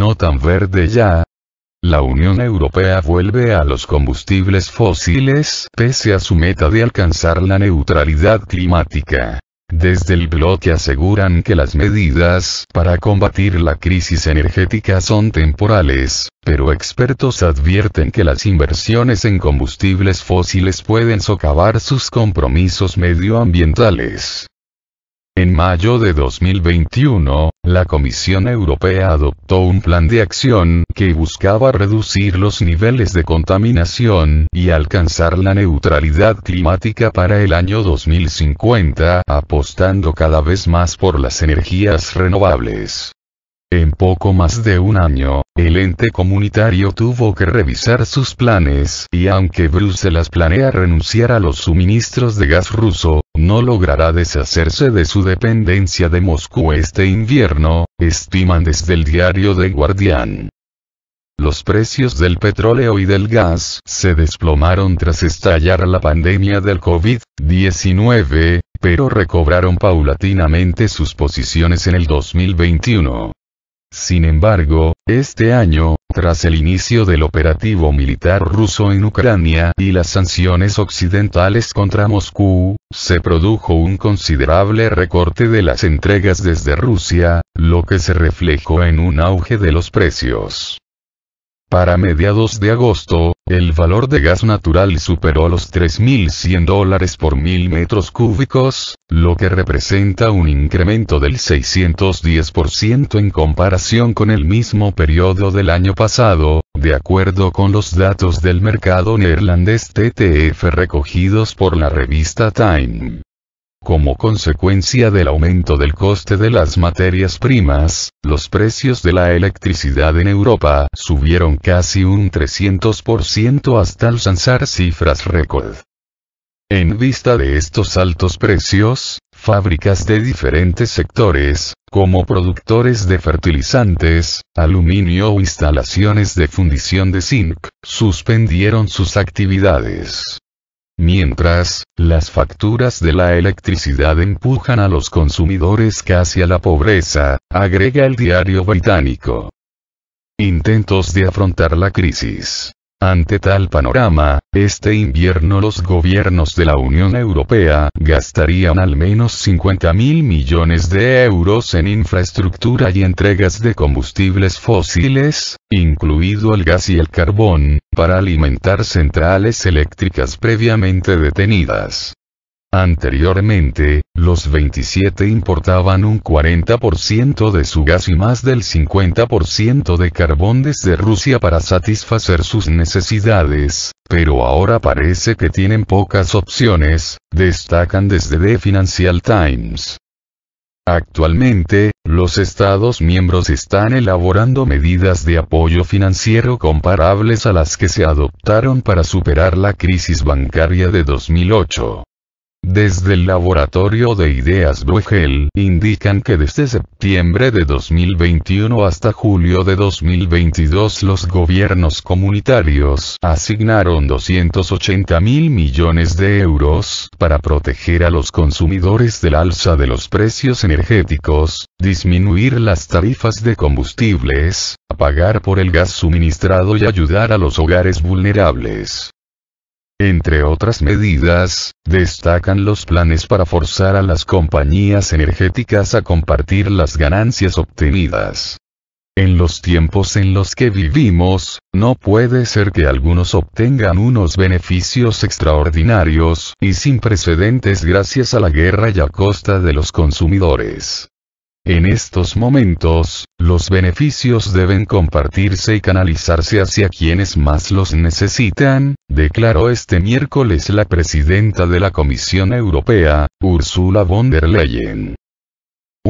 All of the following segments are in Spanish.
no tan verde ya. La Unión Europea vuelve a los combustibles fósiles pese a su meta de alcanzar la neutralidad climática. Desde el bloque aseguran que las medidas para combatir la crisis energética son temporales, pero expertos advierten que las inversiones en combustibles fósiles pueden socavar sus compromisos medioambientales. En mayo de 2021, la Comisión Europea adoptó un plan de acción que buscaba reducir los niveles de contaminación y alcanzar la neutralidad climática para el año 2050, apostando cada vez más por las energías renovables. En poco más de un año, el ente comunitario tuvo que revisar sus planes y aunque Bruselas planea renunciar a los suministros de gas ruso, no logrará deshacerse de su dependencia de Moscú este invierno, estiman desde el diario The Guardian. Los precios del petróleo y del gas se desplomaron tras estallar la pandemia del COVID-19, pero recobraron paulatinamente sus posiciones en el 2021. Sin embargo, este año, tras el inicio del operativo militar ruso en Ucrania y las sanciones occidentales contra Moscú, se produjo un considerable recorte de las entregas desde Rusia, lo que se reflejó en un auge de los precios. Para mediados de agosto, el valor de gas natural superó los 3.100 dólares por mil metros cúbicos, lo que representa un incremento del 610% en comparación con el mismo periodo del año pasado, de acuerdo con los datos del mercado neerlandés TTF recogidos por la revista Time. Como consecuencia del aumento del coste de las materias primas, los precios de la electricidad en Europa subieron casi un 300% hasta alcanzar cifras récord. En vista de estos altos precios, fábricas de diferentes sectores, como productores de fertilizantes, aluminio o instalaciones de fundición de zinc, suspendieron sus actividades. Mientras, las facturas de la electricidad empujan a los consumidores casi a la pobreza, agrega el diario británico. Intentos de afrontar la crisis. Ante tal panorama, este invierno los gobiernos de la Unión Europea gastarían al menos 50 mil millones de euros en infraestructura y entregas de combustibles fósiles, incluido el gas y el carbón, para alimentar centrales eléctricas previamente detenidas. Anteriormente, los 27 importaban un 40% de su gas y más del 50% de carbón desde Rusia para satisfacer sus necesidades, pero ahora parece que tienen pocas opciones, destacan desde The Financial Times. Actualmente, los Estados miembros están elaborando medidas de apoyo financiero comparables a las que se adoptaron para superar la crisis bancaria de 2008 desde el laboratorio de ideas Bruegel, indican que desde septiembre de 2021 hasta julio de 2022 los gobiernos comunitarios asignaron 280 mil millones de euros para proteger a los consumidores del alza de los precios energéticos, disminuir las tarifas de combustibles, pagar por el gas suministrado y ayudar a los hogares vulnerables. Entre otras medidas, destacan los planes para forzar a las compañías energéticas a compartir las ganancias obtenidas. En los tiempos en los que vivimos, no puede ser que algunos obtengan unos beneficios extraordinarios y sin precedentes gracias a la guerra y a costa de los consumidores. En estos momentos, los beneficios deben compartirse y canalizarse hacia quienes más los necesitan, declaró este miércoles la presidenta de la Comisión Europea, Ursula von der Leyen.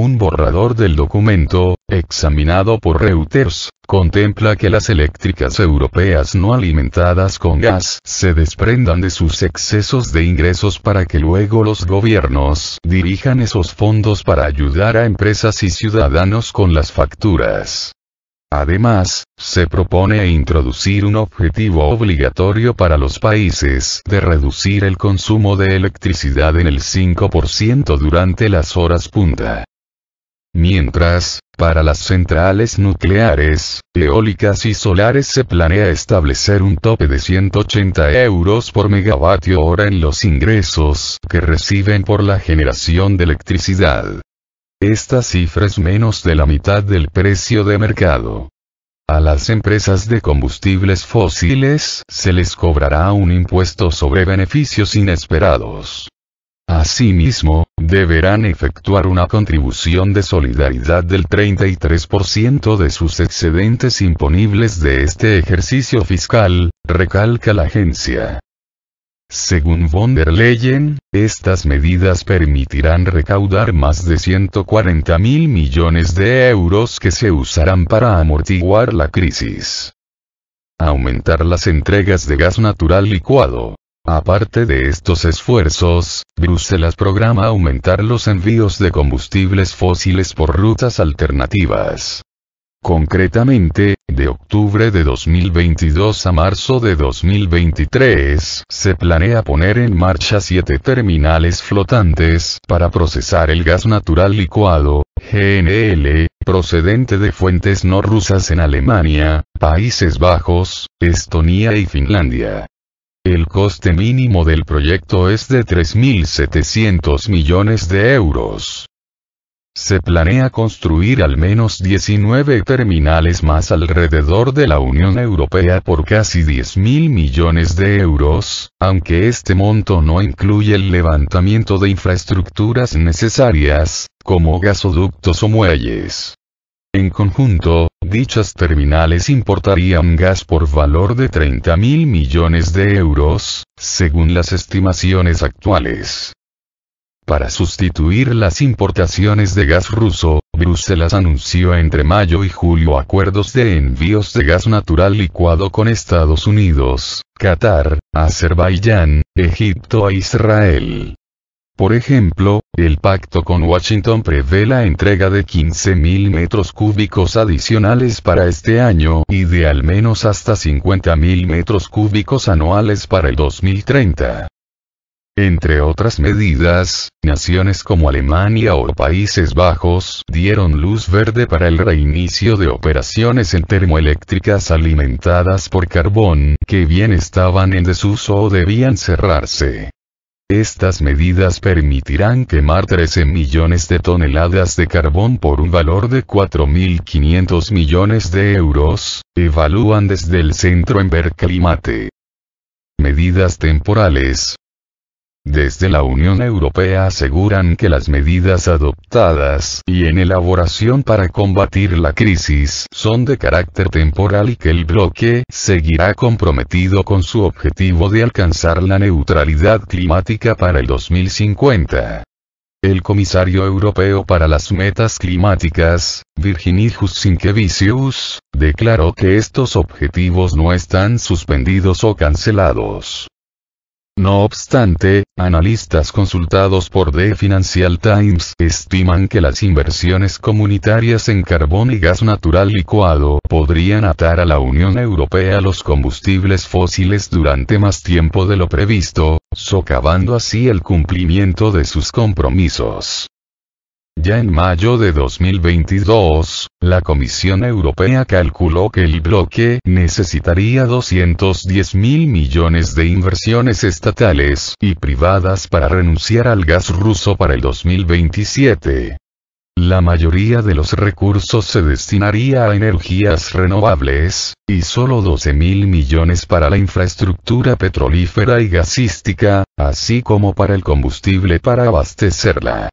Un borrador del documento, examinado por Reuters, contempla que las eléctricas europeas no alimentadas con gas se desprendan de sus excesos de ingresos para que luego los gobiernos dirijan esos fondos para ayudar a empresas y ciudadanos con las facturas. Además, se propone introducir un objetivo obligatorio para los países de reducir el consumo de electricidad en el 5% durante las horas punta. Mientras, para las centrales nucleares, eólicas y solares se planea establecer un tope de 180 euros por megavatio hora en los ingresos que reciben por la generación de electricidad. Esta cifra es menos de la mitad del precio de mercado. A las empresas de combustibles fósiles se les cobrará un impuesto sobre beneficios inesperados. Asimismo, deberán efectuar una contribución de solidaridad del 33% de sus excedentes imponibles de este ejercicio fiscal, recalca la agencia. Según von der Leyen, estas medidas permitirán recaudar más de 140 mil millones de euros que se usarán para amortiguar la crisis. Aumentar las entregas de gas natural licuado, Aparte de estos esfuerzos, Bruselas programa aumentar los envíos de combustibles fósiles por rutas alternativas. Concretamente, de octubre de 2022 a marzo de 2023, se planea poner en marcha siete terminales flotantes para procesar el gas natural licuado, GNL, procedente de fuentes no rusas en Alemania, Países Bajos, Estonia y Finlandia. El coste mínimo del proyecto es de 3.700 millones de euros. Se planea construir al menos 19 terminales más alrededor de la Unión Europea por casi 10.000 millones de euros, aunque este monto no incluye el levantamiento de infraestructuras necesarias, como gasoductos o muelles. En conjunto, dichas terminales importarían gas por valor de 30.000 millones de euros, según las estimaciones actuales. Para sustituir las importaciones de gas ruso, Bruselas anunció entre mayo y julio acuerdos de envíos de gas natural licuado con Estados Unidos, Qatar, Azerbaiyán, Egipto e Israel. Por ejemplo, el pacto con Washington prevé la entrega de 15.000 metros cúbicos adicionales para este año y de al menos hasta 50.000 metros cúbicos anuales para el 2030. Entre otras medidas, naciones como Alemania o Países Bajos dieron luz verde para el reinicio de operaciones en termoeléctricas alimentadas por carbón, que bien estaban en desuso o debían cerrarse. Estas medidas permitirán quemar 13 millones de toneladas de carbón por un valor de 4.500 millones de euros, evalúan desde el centro en Berkeley Medidas temporales. Desde la Unión Europea aseguran que las medidas adoptadas y en elaboración para combatir la crisis son de carácter temporal y que el bloque seguirá comprometido con su objetivo de alcanzar la neutralidad climática para el 2050. El comisario europeo para las metas climáticas, Virginijus Sinkevicius, declaró que estos objetivos no están suspendidos o cancelados. No obstante, analistas consultados por The Financial Times estiman que las inversiones comunitarias en carbón y gas natural licuado podrían atar a la Unión Europea los combustibles fósiles durante más tiempo de lo previsto, socavando así el cumplimiento de sus compromisos. Ya en mayo de 2022, la Comisión Europea calculó que el bloque necesitaría 210 mil millones de inversiones estatales y privadas para renunciar al gas ruso para el 2027. La mayoría de los recursos se destinaría a energías renovables, y solo 12 mil millones para la infraestructura petrolífera y gasística, así como para el combustible para abastecerla.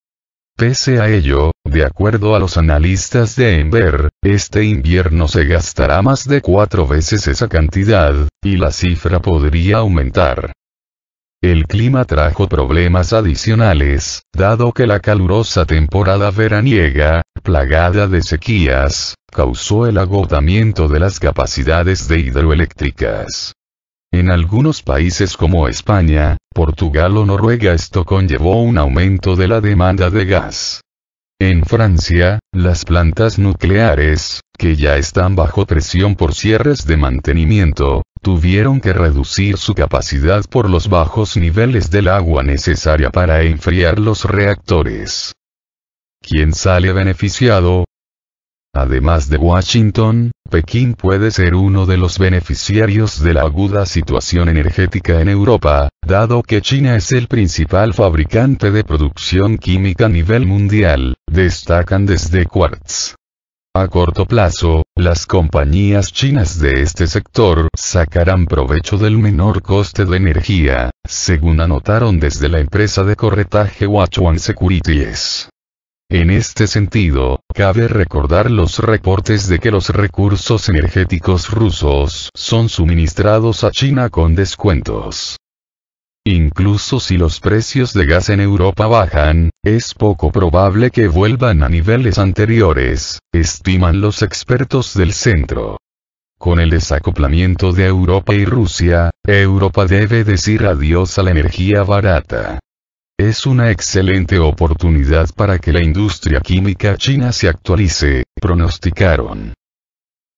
Pese a ello, de acuerdo a los analistas de Enver, este invierno se gastará más de cuatro veces esa cantidad, y la cifra podría aumentar. El clima trajo problemas adicionales, dado que la calurosa temporada veraniega, plagada de sequías, causó el agotamiento de las capacidades de hidroeléctricas. En algunos países como España, Portugal o Noruega esto conllevó un aumento de la demanda de gas. En Francia, las plantas nucleares, que ya están bajo presión por cierres de mantenimiento, tuvieron que reducir su capacidad por los bajos niveles del agua necesaria para enfriar los reactores. ¿Quién sale beneficiado, Además de Washington, Pekín puede ser uno de los beneficiarios de la aguda situación energética en Europa, dado que China es el principal fabricante de producción química a nivel mundial, destacan desde Quartz. A corto plazo, las compañías chinas de este sector sacarán provecho del menor coste de energía, según anotaron desde la empresa de corretaje Huachuan Securities. En este sentido, cabe recordar los reportes de que los recursos energéticos rusos son suministrados a China con descuentos. Incluso si los precios de gas en Europa bajan, es poco probable que vuelvan a niveles anteriores, estiman los expertos del centro. Con el desacoplamiento de Europa y Rusia, Europa debe decir adiós a la energía barata. Es una excelente oportunidad para que la industria química china se actualice, pronosticaron.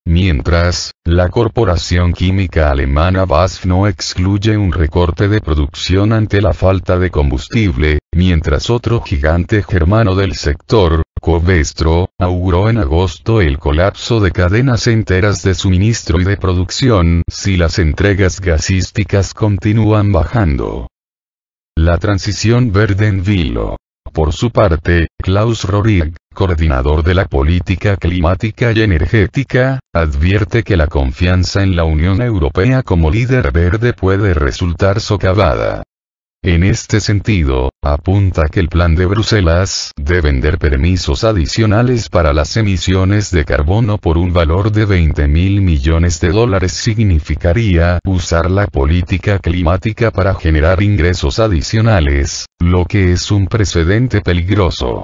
Mientras, la corporación química alemana BASF no excluye un recorte de producción ante la falta de combustible, mientras otro gigante germano del sector, Covestro, auguró en agosto el colapso de cadenas enteras de suministro y de producción si las entregas gasísticas continúan bajando. La transición verde en vilo. Por su parte, Klaus Rorig, coordinador de la política climática y energética, advierte que la confianza en la Unión Europea como líder verde puede resultar socavada. En este sentido, apunta que el plan de Bruselas de vender permisos adicionales para las emisiones de carbono por un valor de 20 mil millones de dólares significaría usar la política climática para generar ingresos adicionales, lo que es un precedente peligroso.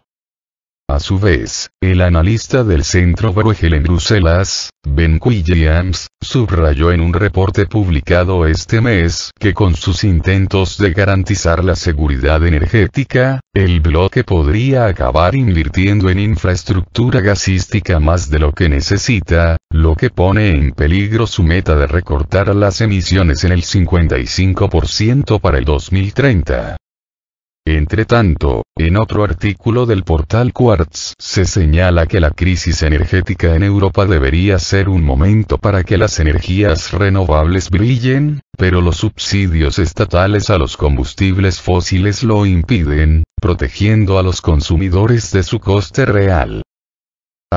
A su vez, el analista del Centro Bruegel en Bruselas, Ben Williams, subrayó en un reporte publicado este mes que con sus intentos de garantizar la seguridad energética, el bloque podría acabar invirtiendo en infraestructura gasística más de lo que necesita, lo que pone en peligro su meta de recortar las emisiones en el 55% para el 2030. Entretanto, en otro artículo del portal Quartz se señala que la crisis energética en Europa debería ser un momento para que las energías renovables brillen, pero los subsidios estatales a los combustibles fósiles lo impiden, protegiendo a los consumidores de su coste real.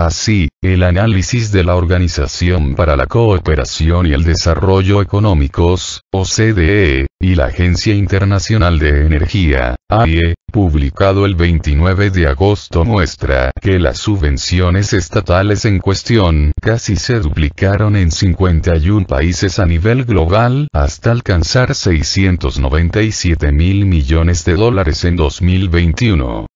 Así, el análisis de la Organización para la Cooperación y el Desarrollo Económicos, OCDE, y la Agencia Internacional de Energía, AIE, publicado el 29 de agosto muestra que las subvenciones estatales en cuestión casi se duplicaron en 51 países a nivel global hasta alcanzar 697 mil millones de dólares en 2021.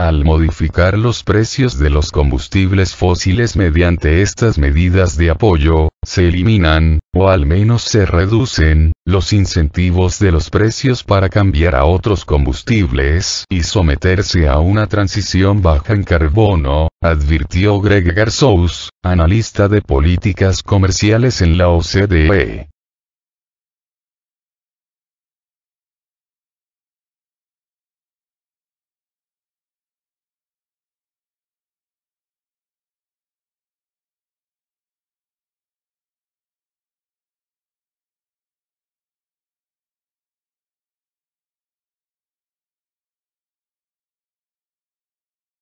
Al modificar los precios de los combustibles fósiles mediante estas medidas de apoyo, se eliminan, o al menos se reducen, los incentivos de los precios para cambiar a otros combustibles y someterse a una transición baja en carbono, advirtió Greg Garzous, analista de políticas comerciales en la OCDE.